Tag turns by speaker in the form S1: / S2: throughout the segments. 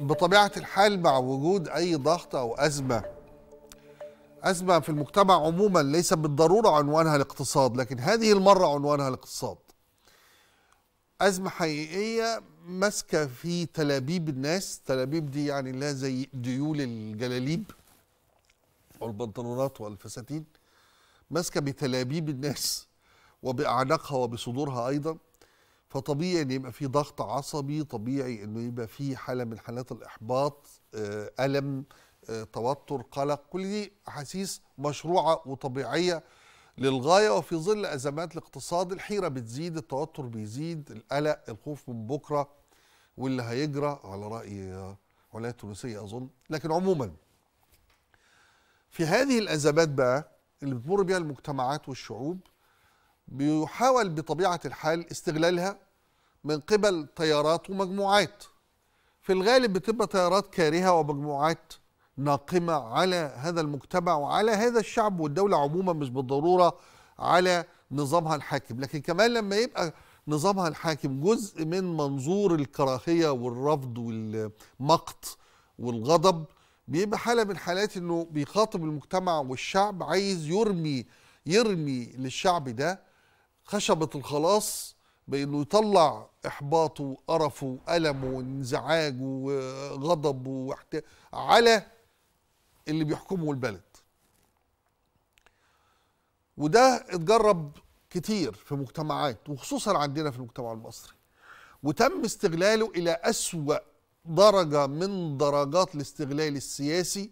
S1: بطبيعه الحال مع وجود اي ضغط او ازمه ازمه في المجتمع عموما ليس بالضروره عنوانها الاقتصاد لكن هذه المره عنوانها الاقتصاد ازمه حقيقيه ماسكه في تلابيب الناس تلابيب دي يعني لا زي ديول الجلاليب والبنطلونات والفساتين ماسكه بتلابيب الناس وباعناقها وبصدورها ايضا فطبيعي ان يبقى في ضغط عصبي طبيعي انه يبقى في حاله من حالات الاحباط آه، الم آه، توتر قلق كل دي احاسيس مشروعه وطبيعيه للغايه وفي ظل ازمات الاقتصاد الحيره بتزيد التوتر بيزيد القلق الخوف من بكره واللي هيجرى على راي عليا التونسيه اظن لكن عموما في هذه الازمات بقى اللي بتمر بيها المجتمعات والشعوب بيحاول بطبيعة الحال استغلالها من قبل طيارات ومجموعات في الغالب بتبقى طيارات كارهة ومجموعات ناقمة على هذا المجتمع وعلى هذا الشعب والدولة عموما مش بالضرورة على نظامها الحاكم لكن كمان لما يبقى نظامها الحاكم جزء من منظور الكراهية والرفض والمقت والغضب بيبقى حالة من حالات انه بيخاطب المجتمع والشعب عايز يرمي يرمي للشعب ده خشبة الخلاص بانه يطلع احباطه وقرفه وألمه وانزعاجه وغضبه وحت... على اللي بيحكمه البلد وده اتجرب كتير في مجتمعات وخصوصا عندنا في المجتمع المصري وتم استغلاله الى اسوا درجه من درجات الاستغلال السياسي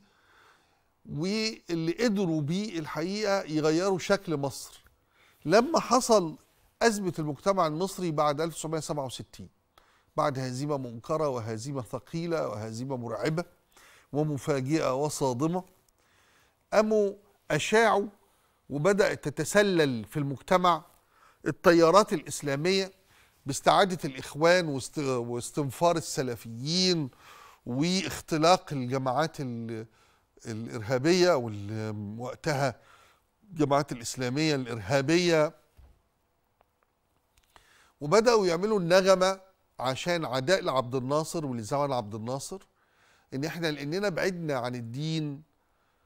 S1: واللي قدروا بيه الحقيقه يغيروا شكل مصر لما حصل أزمة المجتمع المصري بعد 1967 بعد هزيمة منكرة وهزيمة ثقيلة وهزيمة مرعبة ومفاجئة وصادمة قاموا أشاعوا وبدأت تتسلل في المجتمع التيارات الإسلامية باستعادة الإخوان واستنفار السلفيين واختلاق الجماعات الإرهابية وقتها الجماعة الإسلامية الإرهابية وبدأوا يعملوا النغمة عشان عداء لعبد الناصر ولزمن عبد الناصر إن إحنا لأننا بعدنا عن الدين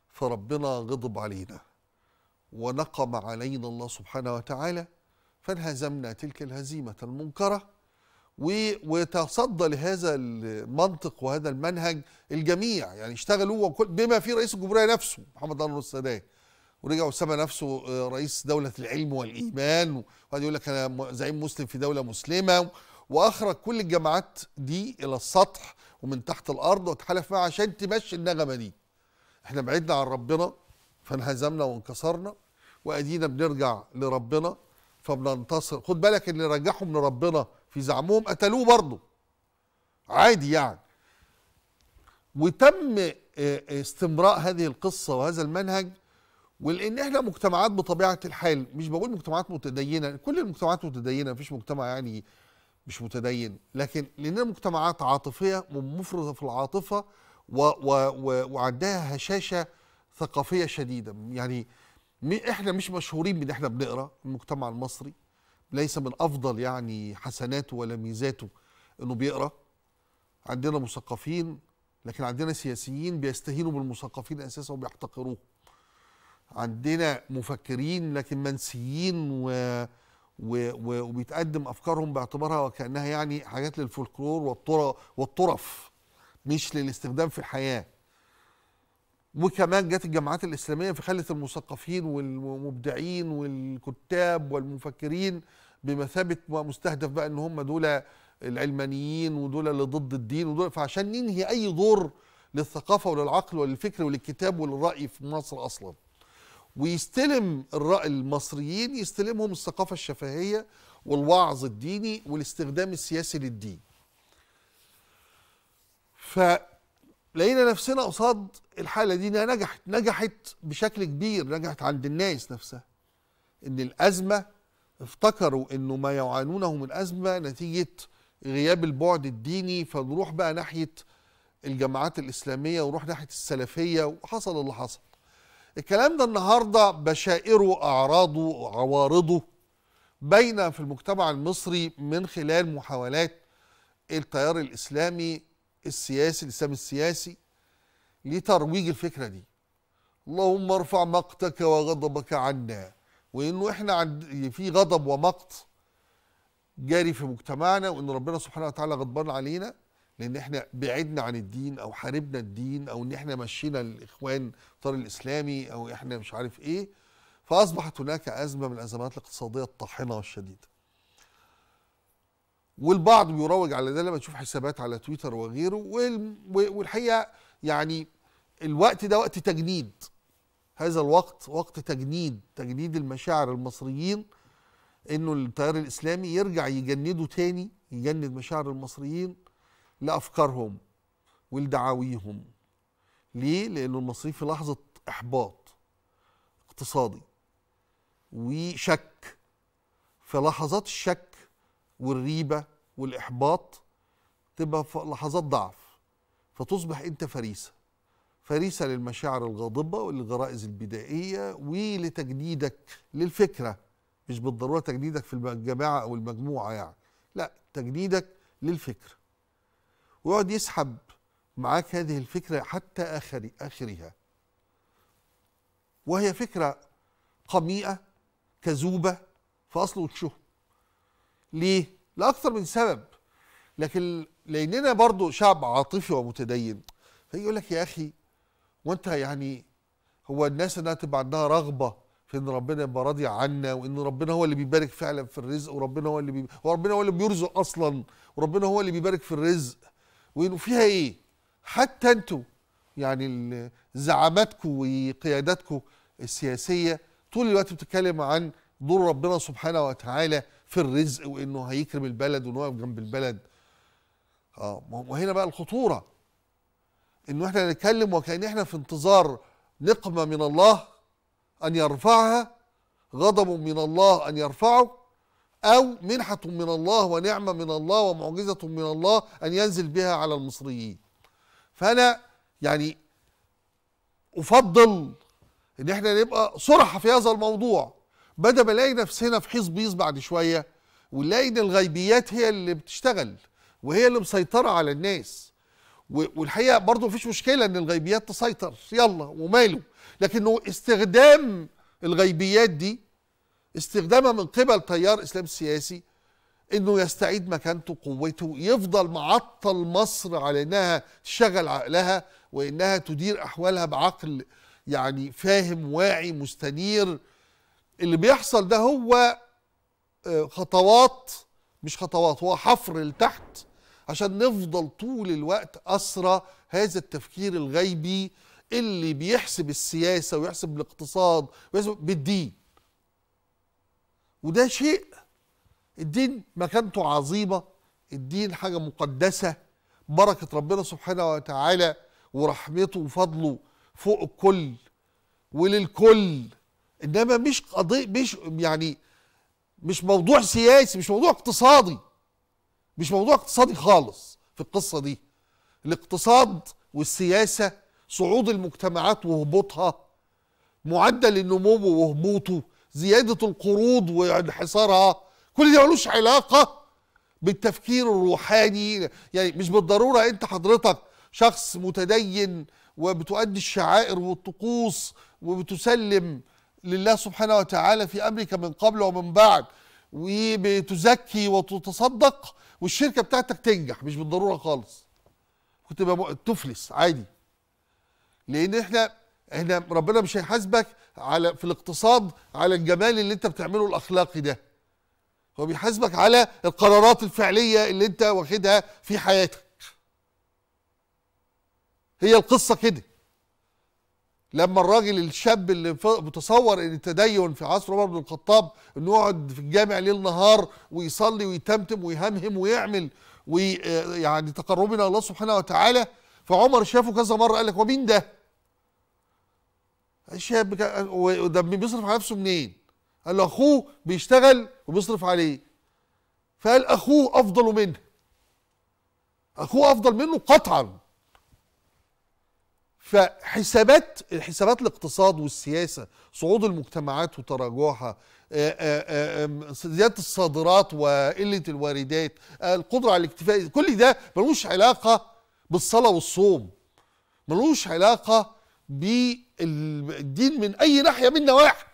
S1: فربنا غضب علينا ونقم علينا الله سبحانه وتعالى فانهزمنا تلك الهزيمة المنكرة ويتصدى لهذا المنطق وهذا المنهج الجميع يعني اشتغلوا بما في رئيس الجمهورية نفسه محمد أنور السادات ورجع وسمى نفسه آه، رئيس دولة العلم والإيمان وقعد يقول لك أنا زعيم مسلم في دولة مسلمة وأخرج كل الجماعات دي إلى السطح ومن تحت الأرض وتحالف معاها عشان تمشي النغمة دي احنا بعدنا عن ربنا فانهزمنا وانكسرنا وأدينا بنرجع لربنا فبننتصر خد بالك اللي رجعهم لربنا في زعمهم قتلوه برضه عادي يعني وتم آه، آه، استمراء هذه القصة وهذا المنهج ولان احنا مجتمعات بطبيعه الحال مش بقول مجتمعات متدينه كل المجتمعات متدينه مفيش مجتمع يعني مش متدين لكن لاننا مجتمعات عاطفيه مفرطه في العاطفه و و و وعندها هشاشه ثقافيه شديده يعني احنا مش مشهورين بان احنا بنقرا المجتمع المصري ليس من افضل يعني حسناته ولا ميزاته انه بيقرا عندنا مثقفين لكن عندنا سياسيين بيستهينوا بالمثقفين اساسا وبيحتقروه عندنا مفكرين لكن منسيين و و وبيتقدم افكارهم باعتبارها وكانها يعني حاجات للفولكلور والطر... والطرف مش للاستخدام في الحياه وكمان جت الجامعات الاسلاميه فخلت المثقفين والمبدعين والكتاب والمفكرين بمثابه مستهدف بقى ان هم دول العلمانيين ودول اللي ضد الدين ودول فعشان ننهي اي دور للثقافه وللعقل وللفكر وللكتاب وللراي في مصر اصلا ويستلم الرأي المصريين يستلمهم الثقافة الشفهية والوعظ الديني والاستخدام السياسي للدين فلقينا نفسنا قصاد الحالة دي انها نجحت نجحت بشكل كبير نجحت عند الناس نفسها ان الأزمة افتكروا انه ما يعانونه من أزمة نتيجة غياب البعد الديني فنروح بقى ناحية الجماعات الإسلامية ونروح ناحية السلفية وحصل اللي حصل الكلام ده النهارده بشائره اعراضه عوارضه بين في المجتمع المصري من خلال محاولات التيار الاسلامي السياسي الاسلام السياسي لترويج الفكره دي اللهم ارفع مقتك وغضبك عنا وانه احنا عند في غضب ومقت جاري في مجتمعنا وان ربنا سبحانه وتعالى غضبان علينا لان احنا بعدنا عن الدين او حاربنا الدين او ان احنا مشينا الاخوان طار الاسلامي او احنا مش عارف ايه فاصبحت هناك ازمه من الازمات الاقتصاديه الطاحنه والشديده والبعض بيروج على ده لما تشوف حسابات على تويتر وغيره والحقيقه يعني الوقت ده وقت تجنيد هذا الوقت وقت تجنيد تجنيد المشاعر المصريين انه التيار الاسلامي يرجع يجنده تاني يجند مشاعر المصريين لافكارهم ولدعاويهم ليه لان المصريين في لحظه احباط اقتصادي وشك في لحظات الشك والريبه والاحباط تبقى لحظات ضعف فتصبح انت فريسه فريسه للمشاعر الغاضبه وللغرائز البدائيه ولتجديدك للفكره مش بالضروره تجديدك في الجماعه او المجموعه يعني لا تجديدك للفكره ويقعد يسحب معاك هذه الفكرة حتى آخر آخرها وهي فكرة قميئة كذوبة في اصل الشهم ليه؟ لأكثر من سبب لكن لأننا برضو شعب عاطفي ومتدين فيجي يقول لك يا أخي وأنت يعني هو الناس إنها تبقى عندها رغبة في إن ربنا يبقى راضي عنا وإن ربنا هو اللي بيبارك فعلا في الرزق وربنا هو اللي بي... وربنا هو اللي بيرزق أصلا وربنا هو اللي بيبارك في الرزق ويقولوا فيها ايه حتى انتوا يعني زعاماتكم وقياداتكم السياسيه طول الوقت بتتكلم عن دور ربنا سبحانه وتعالى في الرزق وانه هيكرم البلد وانه جنب البلد اه وهنا بقى الخطوره انه احنا نتكلم وكان احنا في انتظار نقمه من الله ان يرفعها غضب من الله ان يرفعه أو منحة من الله ونعمة من الله ومعجزة من الله أن ينزل بها على المصريين فأنا يعني أفضل إن إحنا نبقى صرحة في هذا الموضوع بدل ما نلاقي نفسنا في حيز بيز بعد شوية ونلاقي إن الغيبيات هي اللي بتشتغل وهي اللي مسيطرة على الناس والحقيقة برضه مفيش مشكلة إن الغيبيات تسيطر يلا وماله لكنه استخدام الغيبيات دي استخدامها من قبل تيار اسلام السياسي انه يستعيد مكانته قوته يفضل معطل مصر على انها تشغل عقلها وانها تدير احوالها بعقل يعني فاهم واعي مستنير اللي بيحصل ده هو آه، خطوات مش خطوات هو حفر لتحت عشان نفضل طول الوقت أسرى هذا التفكير الغيبي اللي بيحسب السياسة ويحسب الاقتصاد ويحسب بالدين وده شيء الدين مكانته عظيمه الدين حاجه مقدسه بركه ربنا سبحانه وتعالى ورحمته وفضله فوق الكل وللكل انما مش قضيه مش يعني مش موضوع سياسي مش موضوع اقتصادي مش موضوع اقتصادي خالص في القصه دي الاقتصاد والسياسه صعود المجتمعات وهبوطها معدل النمو وهبوطه زيادة القروض وانحسارها كل ده ملوش علاقة بالتفكير الروحاني يعني مش بالضرورة أنت حضرتك شخص متدين وبتؤدي الشعائر والطقوس وبتسلم لله سبحانه وتعالى في أمرك من قبل ومن بعد وبتزكي وتتصدق والشركة بتاعتك تنجح مش بالضرورة خالص كنت تبقى تفلس عادي لأن احنا هنا ربنا مش هيحاسبك على في الاقتصاد على الجمال اللي انت بتعمله الاخلاقي ده هو بيحاسبك على القرارات الفعليه اللي انت واخدها في حياتك هي القصه كده لما الراجل الشاب اللي متصور ان التدين في عصر عمر بن الخطاب انه يقعد في الجامع ليل نهار ويصلي ويتمتم ويهمهم ويعمل ويعني آه، تقربنا الله سبحانه وتعالى فعمر شافه كذا مره قال لك ومين ده؟ الشاب بك... وده بيصرف على نفسه منين؟ قال له اخوه بيشتغل وبيصرف عليه فقال اخوه افضل منه اخوه افضل منه قطعا فحسابات الحسابات الاقتصاد والسياسه صعود المجتمعات وتراجعها آه، آه، آه، زياده الصادرات وقله الواردات القدره على الاكتفاء كل ده ملوش علاقه بالصلاه والصوم ملوش علاقه ب الدين من اي ناحيه من نواحي